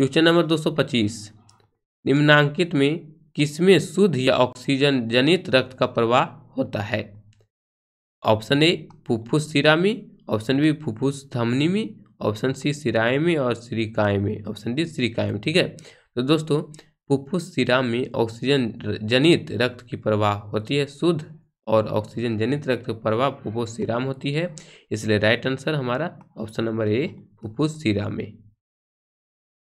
question number 225 निम्नांकित में किसमें शुद्ध या ऑक्सीजन जनित रक्त का प्रवाह होता है ऑप्शन ए फुफ्फुस सिरा में ऑप्शन बी फुफ्फुस धमनी में ऑप्शन सी सिराए में और श्रीकाय में ऑप्शन डी श्रीकाय में ठीक है तो दोस्तों फुफ्फुस सिरा में ऑक्सीजन जनित रक्त की प्रवाह होती है शुद्ध और ऑक्सीजन जनित रक्त प्रवाह फुफ्फुस सिरा में होती है इसलिए राइट आंसर हमारा ऑप्शन नंबर ए फुफ्फुस सिरा में